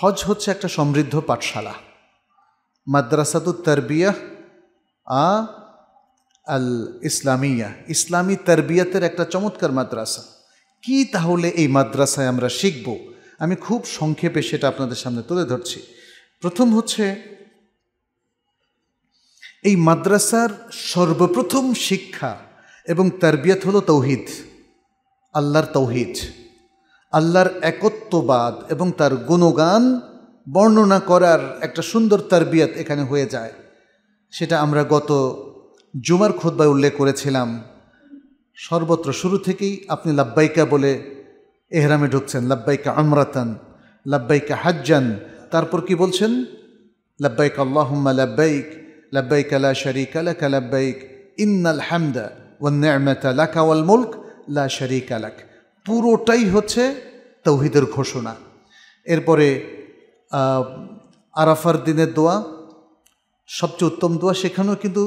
হজ হচ্ছে একটা সমৃদ্ধ পাঠশালা তো তারবিয়া আ আল ইসলামিয়া ইসলামী তরবিয়াতের একটা চমৎকার মাদ্রাসা কি তাহলে এই মাদ্রাসায় আমরা শিখব আমি খুব সংক্ষেপে সেটা আপনাদের সামনে তুলে ধরছি প্রথম হচ্ছে এই মাদ্রাসার সর্বপ্রথম শিক্ষা এবং তরবিয়াত হলো তৌহিদ আল্লাহর তৌহিদ আল্লাহর একত্ববাদ এবং তার গুণগান বর্ণনা করার একটা সুন্দর তারবিয়াত এখানে হয়ে যায় সেটা আমরা গত জুমার খোদ্বায় উল্লেখ করেছিলাম সর্বত্র শুরু থেকেই আপনি লাব্বাইকা বলে এহরামে ঢুকছেন লাব্বাইকা আমরাতান লাব্বাইকা হাজ্জান তারপর কি বলছেন লাব্বাইক আল্লাহম্মা লাব্বাইক লাব্বাইক লা শরিক আলাক লাব্বাইক ইন্নাল হামদা ওয়ান্নামতা লাকা ওয়াল মুলক লা শরিক আলাক পুরোটাই হচ্ছে তৌহিদের ঘোষণা এরপরে আরাফার দিনের দোয়া সবচেয়ে উত্তম দোয়া সেখানেও কিন্তু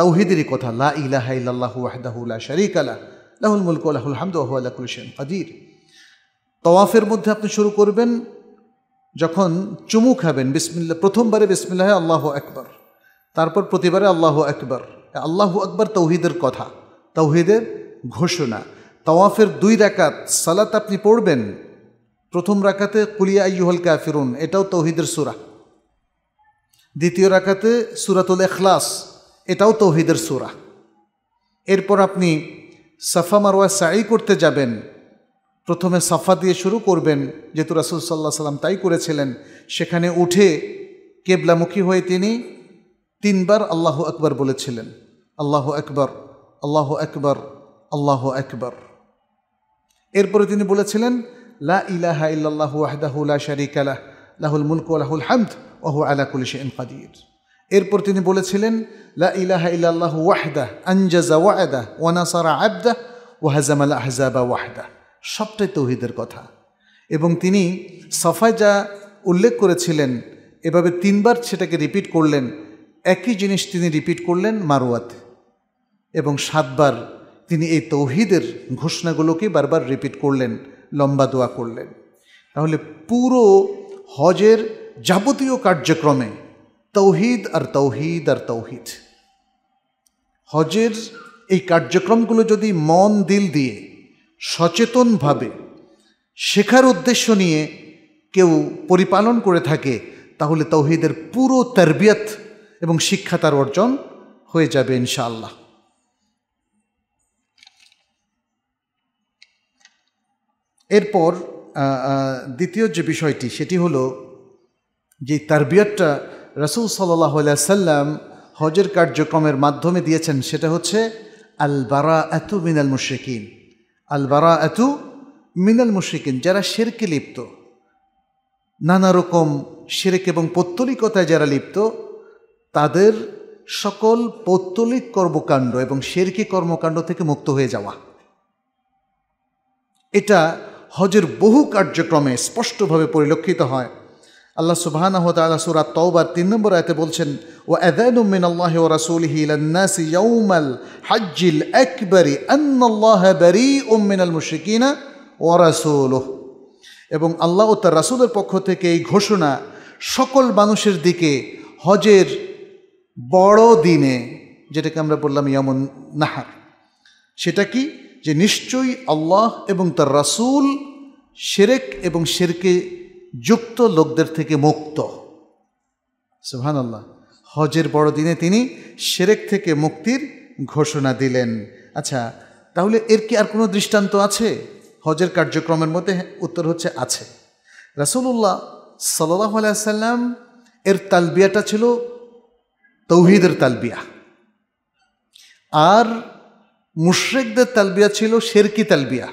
তাওহিদেরই কথা লা ইলাহা ইল্লাল্লাহ ওয়াহদাহুল্লা শারিক আলা লাহুল মুলক আলাহুল হামদ আলাকুল শেন কাদির তওয়াফের মধ্যে আপনি শুরু করবেন যখন চুমু খাবেন বিসমিল্লা প্রথমবারে বিসমিল্লাহ আল্লাহ একবার তারপর প্রতিবারে আল্লাহ একবার আল্লাহ আকবার তৌহিদের কথা তৌহিদের ঘোষণা তাওয়াফের দুই রাকাত সালাত আপনি পড়বেন প্রথম রাকাতে কুলিয়া ইউহল কাফিরুন এটাও তৌহিদের সুরা দ্বিতীয় রাকাতে সুরাতুল এখলাস এটাও তৌহিদের সুরা এরপর আপনি সাফা মারোয়া সাই করতে যাবেন প্রথমে সাফা দিয়ে শুরু করবেন যেহেতু রাসুল সাল্লাহ সাল্লাম তাই করেছিলেন সেখানে উঠে কেবলামুখী হয়ে তিনি তিনবার আল্লাহ আকবার বলেছিলেন আল্লাহ আকবর আল্লাহ আকবর আল্লাহ আকবর এরপরে তিনি বলেছিলেন লা ইলাহা ইল্লাল্লাহ ওয়াহদাহুল্লা শারিকালাহ লাহুল মুলক লাহুল হামদ ওহু আলাকুল শেন কাদির এরপর তিনি বলেছিলেন লা ইলাহা ইল্লাল্লাহ ওয়াহদাহ আঞ্জাজা ওয়াদাহ ওয়ানাসারা আবদাহ ওয়াহাজামাল আহজাবা ওয়াহদাহ সবটাই তৌহিদের কথা এবং তিনি সফায় যা উল্লেখ করেছিলেন এভাবে তিনবার সেটাকে রিপিট করলেন একই জিনিস তিনি রিপিট করলেন মারুয়াতে এবং সাতবার তিনি এই তৌহিদের ঘোষণাগুলোকে বারবার রিপিট করলেন লম্বা দোয়া করলেন তাহলে পুরো হজের যাবতীয় কার্যক্রমে তৌহিদ আর তৌহিদ আর তৌহিদ হজের এই কার্যক্রমগুলো যদি মন দিল দিয়ে সচেতনভাবে শেখার উদ্দেশ্য নিয়ে কেউ পরিপালন করে থাকে তাহলে তৌহিদের পুরো তরবিয়ত এবং শিক্ষা তার অর্জন হয়ে যাবে ইনশাআল্লাহ এরপর দ্বিতীয় যে বিষয়টি সেটি হল যে তারবিয়তটা রসুল সাল্লাহ সাল্লাম হজের কার্যক্রমের মাধ্যমে দিয়েছেন সেটা হচ্ছে আল বারা এতু মিনাল মুশিকিন আল বারা এতু মিনাল মুশিকিন যারা শেরকে লিপ্ত নানা রকম শেরেক এবং পৌত্তলিকতায় যারা লিপ্ত তাদের সকল পৌত্তলিক কর্মকাণ্ড এবং সেরকি কর্মকাণ্ড থেকে মুক্ত হয়ে যাওয়া এটা হজের বহু কার্যক্রমে স্পষ্টভাবে পরিলক্ষিত হয় আল্লাহ সুবাহ হতালা তওবার তিন নম্বর আয়তে বলছেন ও আদানুমিন একবারি এবং আল্লাহ ও তার রাসুলের পক্ষ থেকে এই ঘোষণা সকল মানুষের দিকে হজের বড় দিনে যেটাকে আমরা বললাম ইয়ামুন নাহার সেটা কি যে নিশ্চয়ই আল্লাহ এবং তার রাসুল সেরেক এবং সেরকে যুক্ত লোকদের থেকে মুক্ত সুহান আল্লাহ হজের বড় দিনে তিনি সেরেক থেকে মুক্তির ঘোষণা দিলেন আচ্ছা তাহলে এর কি আর কোনো দৃষ্টান্ত আছে হজের কার্যক্রমের মধ্যে উত্তর হচ্ছে আছে রাসুলুল্লাহ সাল্লাহ আলাইসাল্লাম এর তালবিয়াটা ছিল তৌহিদের তালবিয়া আর মুশ্রেকদের তালবিয়া ছিল শেরকি তালবিয়া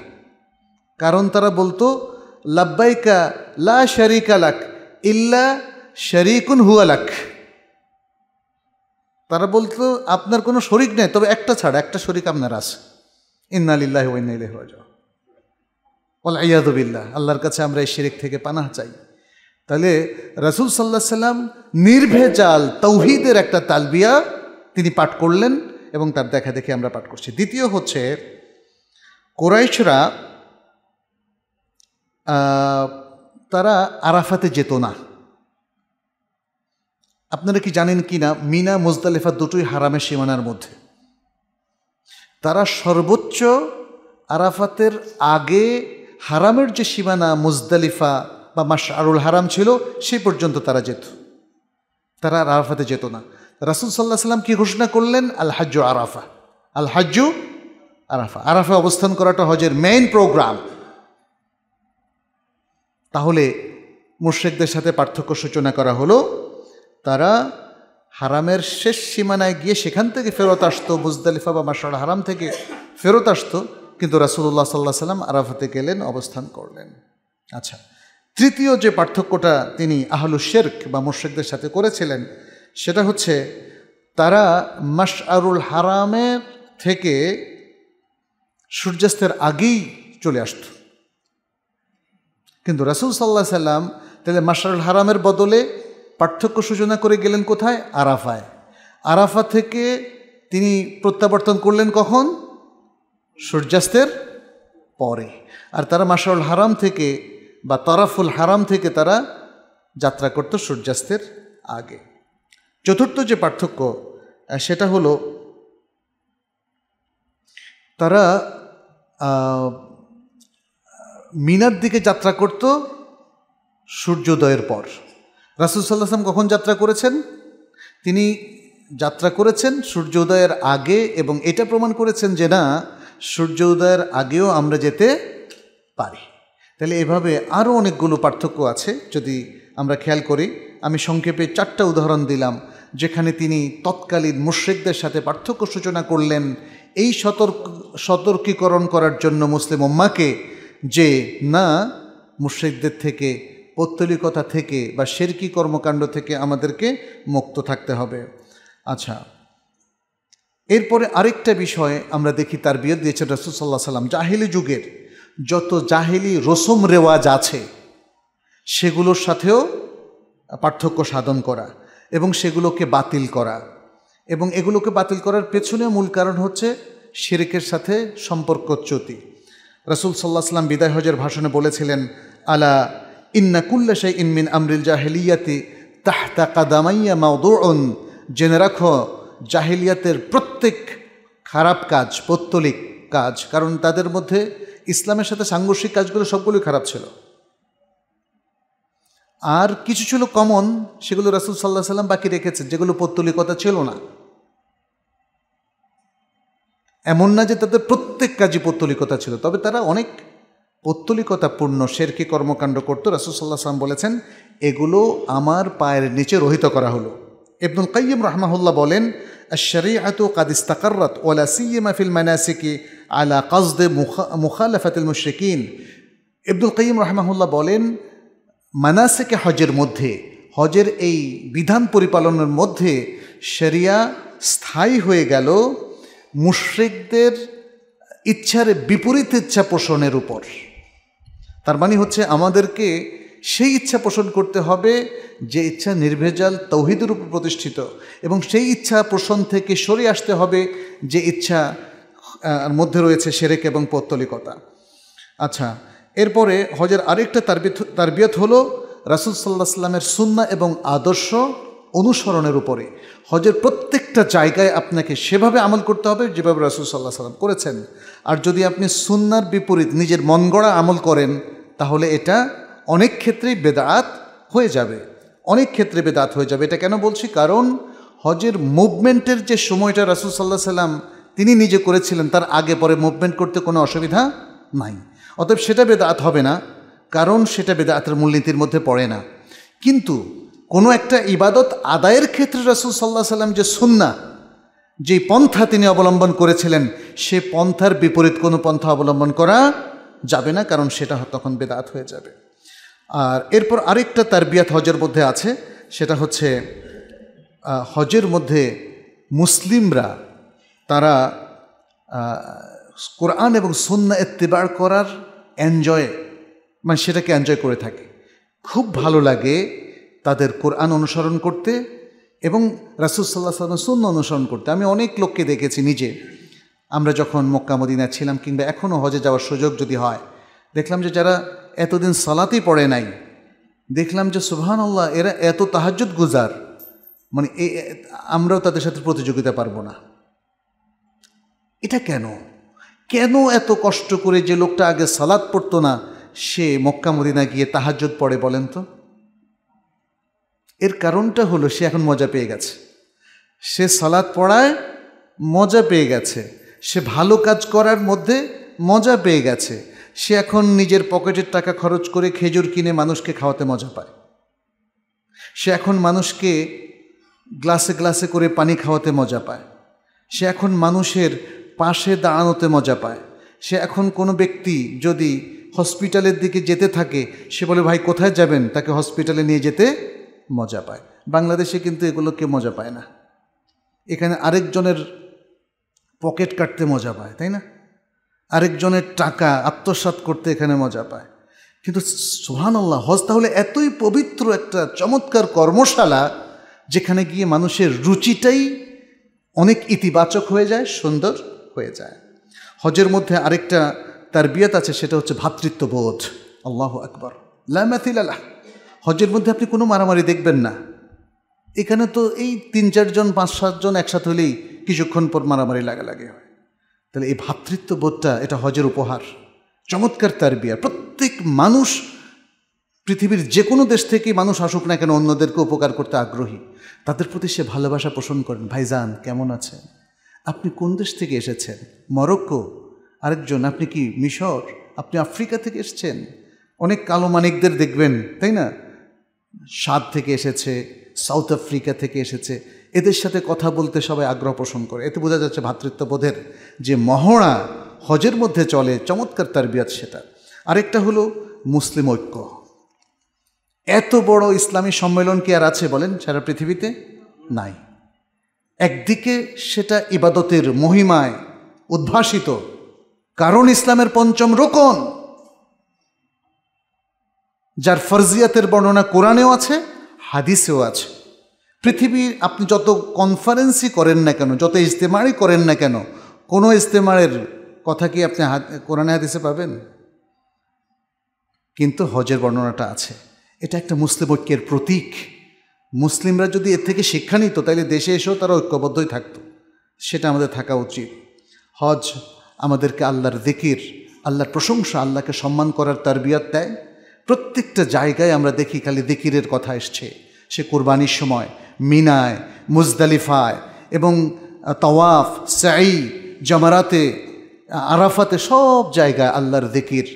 কারণ তারা বলতো লাব্বাইকা লা শারিকা লাক ইল্লা শারিকুন হুয়ালাক তারা বলতো আপনার কোনো শরিক নেই তবে একটা ছাড়া একটা শরিক আপনার আছে ইন্নালিল্লাহ ওয়াইনাইলে রাজা ওল বিল্লাহ আল্লাহর কাছে আমরা এই শিরিক থেকে পানাহ চাই তাহলে রাসুল সাল্লাহ সাল্লাম নির্ভেজাল তৌহিদের একটা তালবিয়া তিনি পাঠ করলেন এবং তার দেখা দেখে আমরা পাঠ করছি দ্বিতীয় হচ্ছে কোরাইশরা তারা আরাফাতে যেত না আপনারা কি জানেন কি না মিনা মোজদালেফা দুটোই হারামের সীমানার মধ্যে তারা সর্বোচ্চ আরাফাতের আগে হারামের যে সীমানা মুজদালিফা বা মাস আরুল হারাম ছিল সেই পর্যন্ত তারা যেত তারা আরাফাতে যেত না রাসুল সাল্লাহ সাল্লাম কি ঘোষণা করলেন আল হাজ্জু আরাফা আল হাজ্জু আরাফা আরাফা অবস্থান করাটা হজের মেইন প্রোগ্রাম তাহলে মুর্শেকদের সাথে পার্থক্য সূচনা করা হলো তারা হারামের শেষ সীমানায় গিয়ে সেখান থেকে ফেরত আসতো মুজদালিফা বা মাসার হারাম থেকে ফেরত আসতো কিন্তু রাসুল্লাহ সাল্লাহ সাল্লাম আরাফাতে গেলেন অবস্থান করলেন আচ্ছা তৃতীয় যে পার্থক্যটা তিনি আহলু শেরক বা মুর্শেকদের সাথে করেছিলেন সেটা হচ্ছে তারা মাস আরুল হারামের থেকে সূর্যাস্তের আগেই চলে আসত কিন্তু রাসুল সাল্লাহ সাল্লাম তাহলে মাসারুল হারামের বদলে পার্থক্য সূচনা করে গেলেন কোথায় আরাফায় আরাফা থেকে তিনি প্রত্যাবর্তন করলেন কখন সূর্যাস্তের পরে আর তারা মাসারুল হারাম থেকে বা তারাফুল হারাম থেকে তারা যাত্রা করত সূর্যাস্তের আগে চতুর্থ যে পার্থক্য সেটা হলো তারা মিনার দিকে যাত্রা করত সূর্যোদয়ের পর রাসুলসাল্লাহাম কখন যাত্রা করেছেন তিনি যাত্রা করেছেন সূর্যোদয়ের আগে এবং এটা প্রমাণ করেছেন যে না সূর্যোদয়ের আগেও আমরা যেতে পারি তাহলে এভাবে আরও অনেকগুলো পার্থক্য আছে যদি আমরা খেয়াল করি আমি সংক্ষেপে চারটা উদাহরণ দিলাম যেখানে তিনি তৎকালীন মুশ্রিকদের সাথে পার্থক্য সূচনা করলেন এই সতর্ক সতর্কীকরণ করার জন্য মুসলিম উম্মাকে যে না মুশ্রিকদের থেকে পত্তলিকতা থেকে বা শেরকি কর্মকাণ্ড থেকে আমাদেরকে মুক্ত থাকতে হবে আচ্ছা এরপরে আরেকটা বিষয় আমরা দেখি তার বিয়ে দিয়েছেন রসুলসাল্লাহ সাল্লাম জাহিলি যুগের যত জাহেলি রসম রেওয়াজ আছে সেগুলোর সাথেও পার্থক্য সাধন করা এবং সেগুলোকে বাতিল করা এবং এগুলোকে বাতিল করার পেছনে মূল কারণ হচ্ছে শিরিকের সাথে সম্পর্কচ্যুতি রসুল সাল্লাহ সাল্লাম বিদায় হজের ভাষণে বলেছিলেন আলা ইন্নাকুল্লা কুল্লাশাই ইনমিন আমরিল জাহেলিয়াতি তাহতা কাদামাইয়া মাউদুন জেনে রাখো জাহেলিয়াতের প্রত্যেক খারাপ কাজ পত্তলিক কাজ কারণ তাদের মধ্যে ইসলামের সাথে সাংঘর্ষিক কাজগুলো সবগুলোই খারাপ ছিল আর কিছু ছিল কমন সেগুলো রাসুল সাল্লাহ সাল্লাম বাকি রেখেছেন যেগুলো পত্তলিকতা ছিল না এমন না যে তাদের প্রত্যেক কাজই পত্তলিকতা ছিল তবে তারা অনেক পত্তলিকতাপূর্ণ শেরকি কর্মকাণ্ড রাসুল সাল্লাহ সাল্লাম বলেছেন এগুলো আমার পায়ের নিচে রহিত করা হলো ইবনুল কাইম রহমাহুল্লাহ বলেন আলা قد استقرت ولا سيما কাইম রাহমাহুল্লাহ বলেন মানাসেকে হজের মধ্যে হজের এই বিধান পরিপালনের মধ্যে শরিয়া স্থায়ী হয়ে গেল মুশ্রিকদের ইচ্ছার বিপরীত ইচ্ছা পোষণের উপর তার মানে হচ্ছে আমাদেরকে সেই ইচ্ছা পোষণ করতে হবে যে ইচ্ছা নির্ভেজাল তৌহিদের উপর প্রতিষ্ঠিত এবং সেই ইচ্ছা পোষণ থেকে সরে আসতে হবে যে ইচ্ছা মধ্যে রয়েছে সেরেক এবং পৌত্তলিকতা আচ্ছা এরপরে হজের আরেকটা তারবিয়ত হলো রাসুল সাল্লাহ সাল্লামের সুন্না এবং আদর্শ অনুসরণের উপরে হজের প্রত্যেকটা জায়গায় আপনাকে সেভাবে আমল করতে হবে যেভাবে রাসুল সাল্লাহ সাল্লাম করেছেন আর যদি আপনি সুন্নার বিপরীত নিজের মন গড়া আমল করেন তাহলে এটা অনেক ক্ষেত্রেই বেদাত হয়ে যাবে অনেক ক্ষেত্রে বেদাত হয়ে যাবে এটা কেন বলছি কারণ হজের মুভমেন্টের যে সময়টা রাসুল সাল্লাহ সাল্লাম তিনি নিজে করেছিলেন তার আগে পরে মুভমেন্ট করতে কোনো অসুবিধা নাই অতএব সেটা বেদাত হবে না কারণ সেটা বেদাতের মূলনীতির মধ্যে পড়ে না কিন্তু কোনো একটা ইবাদত আদায়ের ক্ষেত্রে রাসুল সাল্লাহ সাল্লাম যে সুন্না যে পন্থা তিনি অবলম্বন করেছিলেন সে পন্থার বিপরীত কোনো পন্থা অবলম্বন করা যাবে না কারণ সেটা তখন বেদাত হয়ে যাবে আর এরপর আরেকটা তারবিয়াত হজের মধ্যে আছে সেটা হচ্ছে হজের মধ্যে মুসলিমরা তারা কোরআন এবং সুন্না এত্তেবার করার এনজয় মানে সেটাকে এনজয় করে থাকে খুব ভালো লাগে তাদের কোরআন অনুসরণ করতে এবং রাসুল সাল্লাহ সাল্লাম সুন্ন অনুসরণ করতে আমি অনেক লোককে দেখেছি নিজে আমরা যখন মক্কা মদিনা ছিলাম কিংবা এখনও হজে যাওয়ার সুযোগ যদি হয় দেখলাম যে যারা এতদিন সালাতেই পড়ে নাই দেখলাম যে সুবহান আল্লাহ এরা এত তাহাজুদ গুজার মানে আমরাও তাদের সাথে প্রতিযোগিতা পারবো না এটা কেন কেন এত কষ্ট করে যে লোকটা আগে সালাদ পড়তো না সে মক্কা মদিনা গিয়ে তাহাজত পড়ে বলেন তো এর কারণটা হলো সে এখন মজা পেয়ে গেছে সে সালাদ পড়ায় মজা পেয়ে গেছে সে ভালো কাজ করার মধ্যে মজা পেয়ে গেছে সে এখন নিজের পকেটের টাকা খরচ করে খেজুর কিনে মানুষকে খাওয়াতে মজা পায় সে এখন মানুষকে গ্লাসে গ্লাসে করে পানি খাওয়াতে মজা পায় সে এখন মানুষের পাশে দাঁড়ানোতে মজা পায় সে এখন কোনো ব্যক্তি যদি হসপিটালের দিকে যেতে থাকে সে বলে ভাই কোথায় যাবেন তাকে হসপিটালে নিয়ে যেতে মজা পায় বাংলাদেশে কিন্তু এগুলোকে মজা পায় না এখানে আরেকজনের পকেট কাটতে মজা পায় তাই না আরেকজনের টাকা আত্মসাত করতে এখানে মজা পায় কিন্তু সোহানাল্লাহ হজ তাহলে এতই পবিত্র একটা চমৎকার কর্মশালা যেখানে গিয়ে মানুষের রুচিটাই অনেক ইতিবাচক হয়ে যায় সুন্দর হয়ে যায় হজের মধ্যে আরেকটা তার বিয়াত আছে সেটা হচ্ছে ভ্রাতৃত্ববোধ আল্লাহ আকবর লামাথিল হজের মধ্যে আপনি কোনো মারামারি দেখবেন না এখানে তো এই তিন চারজন পাঁচ সাতজন একসাথে হলেই কিছুক্ষণ পর মারামারি লাগা লাগে হয় তাহলে এই ভ্রাতৃত্ববোধটা এটা হজের উপহার চমৎকার তার বিয়া প্রত্যেক মানুষ পৃথিবীর যে কোনো দেশ থেকে মানুষ আসুক না কেন অন্যদেরকে উপকার করতে আগ্রহী তাদের প্রতি সে ভালোবাসা পোষণ করেন ভাইজান কেমন আছে আপনি কোন দেশ থেকে এসেছেন মরক্কো আরেকজন আপনি কি মিশর আপনি আফ্রিকা থেকে এসেছেন অনেক কালো মানিকদের দেখবেন তাই না সাদ থেকে এসেছে সাউথ আফ্রিকা থেকে এসেছে এদের সাথে কথা বলতে সবাই আগ্রহ পোষণ করে এতে বোঝা যাচ্ছে ভ্রাতৃত্ববোধের যে মহড়া হজের মধ্যে চলে চমৎকার তার বিয়াদ সেটা আরেকটা হলো মুসলিম ঐক্য এত বড় ইসলামী সম্মেলন কি আর আছে বলেন সারা পৃথিবীতে নাই একদিকে সেটা ইবাদতের মহিমায় উদ্ভাসিত কারণ ইসলামের পঞ্চম রোকন যার ফরজিয়াতের বর্ণনা কোরআনেও আছে হাদিসেও আছে পৃথিবীর আপনি যত কনফারেন্সই করেন না কেন যত ইজতেমারই করেন না কেন কোনো ইজতেমারের কথা কি আপনি কোরআনে হাদিসে পাবেন কিন্তু হজের বর্ণনাটা আছে এটা একটা মুসলিম ঐক্যের প্রতীক মুসলিমরা যদি এর থেকে শিক্ষা নিত তাহলে দেশে এসেও তারা ঐক্যবদ্ধই থাকতো সেটা আমাদের থাকা উচিত হজ আমাদেরকে আল্লাহর দিকির আল্লাহর প্রশংসা আল্লাহকে সম্মান করার তারবিয়াত দেয় প্রত্যেকটা জায়গায় আমরা দেখি খালি দিকিরের কথা এসছে সে কোরবানির সময় মিনায় মুজদালিফায় এবং তওয়াফ সাই জমারাতে আরাফাতে সব জায়গায় আল্লাহর দিকির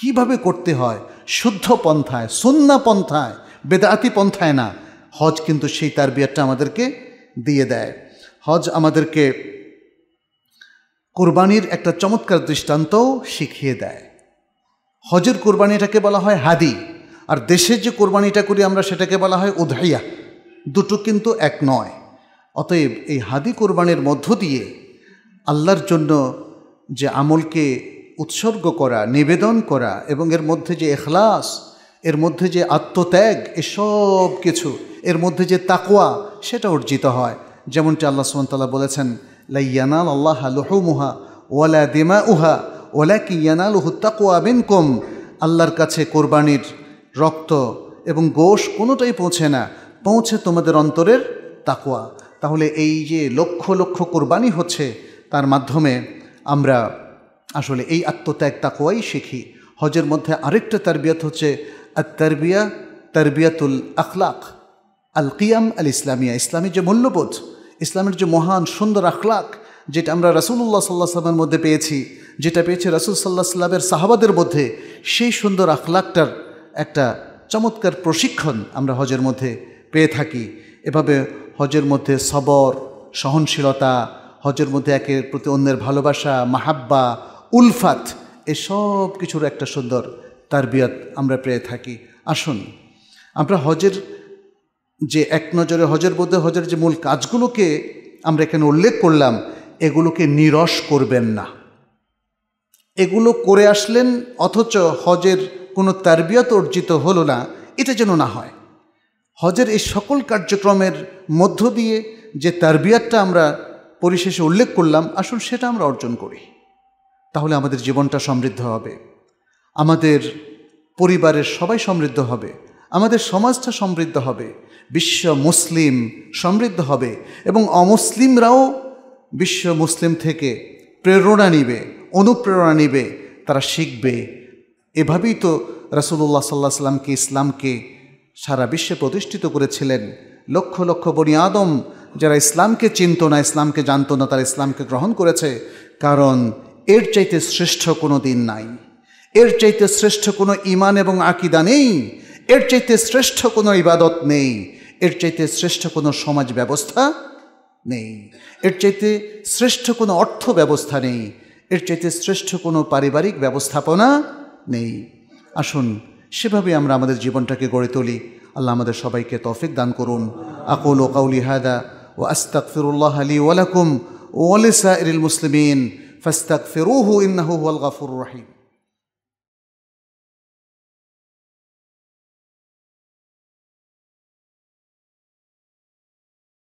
কিভাবে করতে হয় শুদ্ধ পন্থায় সন্না পন্থায় বেদাতি পন্থায় না হজ কিন্তু সেই তারবিয়াতটা আমাদেরকে দিয়ে দেয় হজ আমাদেরকে কোরবানির একটা চমৎকার দৃষ্টান্তও শিখিয়ে দেয় হজের কোরবানিটাকে বলা হয় হাদি আর দেশের যে কোরবানিটা করি আমরা সেটাকে বলা হয় উধাইয়া দুটো কিন্তু এক নয় অতএব এই হাদি কোরবানির মধ্য দিয়ে আল্লাহর জন্য যে আমলকে উৎসর্গ করা নিবেদন করা এবং এর মধ্যে যে এখলাস এর মধ্যে যে আত্মত্যাগ এসব কিছু এর মধ্যে যে তাকোয়া সেটা অর্জিত হয় যেমনটি আল্লাহ সুমতাল্লাহ বলেছেন লাইয়ানাল আল্লাহ লুহমুহা ওয়ালা দিমা উহা ওলা কিয়ানাল তাকোয়া কম আল্লাহর কাছে কোরবানির রক্ত এবং গোষ কোনোটাই পৌঁছে না পৌঁছে তোমাদের অন্তরের তাকোয়া তাহলে এই যে লক্ষ লক্ষ কোরবানি হচ্ছে তার মাধ্যমে আমরা আসলে এই আত্মত্যাগ তাকোয়াই শিখি হজের মধ্যে আরেকটা তারবিয়াত হচ্ছে আর তারবিয়া তারবিয়াতুল আখলাখ আল কিয়াম আল ইসলামিয়া ইসলামের যে মূল্যবোধ ইসলামের যে মহান সুন্দর আখলাক যেটা আমরা রাসুল্লাহ সাল্লাহ সাল্লামের মধ্যে পেয়েছি যেটা পেয়েছে রাসুল সাল্লাহ সাল্লামের সাহাবাদের মধ্যে সেই সুন্দর আখলাকটার একটা চমৎকার প্রশিক্ষণ আমরা হজের মধ্যে পেয়ে থাকি এভাবে হজের মধ্যে সবর সহনশীলতা হজের মধ্যে একের প্রতি অন্যের ভালোবাসা মাহাব্বা উলফাত এসব কিছুর একটা সুন্দর তারবিয়ত আমরা পেয়ে থাকি আসুন আমরা হজের যে এক নজরে হজের বোধে হজের যে মূল কাজগুলোকে আমরা এখানে উল্লেখ করলাম এগুলোকে নিরস করবেন না এগুলো করে আসলেন অথচ হজের কোনো তারবিয়ত অর্জিত হলো না এটা যেন না হয় হজের এই সকল কার্যক্রমের মধ্য দিয়ে যে তারবিয়াতটা আমরা পরিশেষে উল্লেখ করলাম আসুন সেটা আমরা অর্জন করি তাহলে আমাদের জীবনটা সমৃদ্ধ হবে আমাদের পরিবারের সবাই সমৃদ্ধ হবে আমাদের সমাজটা সমৃদ্ধ হবে বিশ্ব মুসলিম সমৃদ্ধ হবে এবং অমুসলিমরাও বিশ্ব মুসলিম থেকে প্রেরণা নিবে অনুপ্রেরণা নিবে তারা শিখবে এভাবেই তো রাসুলুল্লাহ সাল্লাহ সাল্লামকে ইসলামকে সারা বিশ্বে প্রতিষ্ঠিত করেছিলেন লক্ষ লক্ষ বনি আদম যারা ইসলামকে চিনত না ইসলামকে জানত না তারা ইসলামকে গ্রহণ করেছে কারণ এর চাইতে শ্রেষ্ঠ কোনো দিন নাই এর চাইতে শ্রেষ্ঠ কোনো ইমান এবং আকিদা নেই এর চাইতে শ্রেষ্ঠ কোনো ইবাদত নেই এর চাইতে শ্রেষ্ঠ কোনো সমাজ ব্যবস্থা নেই এর চাইতে শ্রেষ্ঠ কোনো অর্থ ব্যবস্থা নেই এর চাইতে শ্রেষ্ঠ কোনো পারিবারিক ব্যবস্থাপনা নেই আসুন সেভাবে আমরা আমাদের জীবনটাকে গড়ে তুলি আল্লাহ আমাদের সবাইকে তফিক দান করুন আকুল ও কাউলি হায়দা ও ফিরুল্লাহ আলী ওয়ালাকুম ওয়ালিসা ইরিল মুসলিমিন ফাস্তাকফিরুহু ইন্নাহু ওয়াল গাফুর রাহিম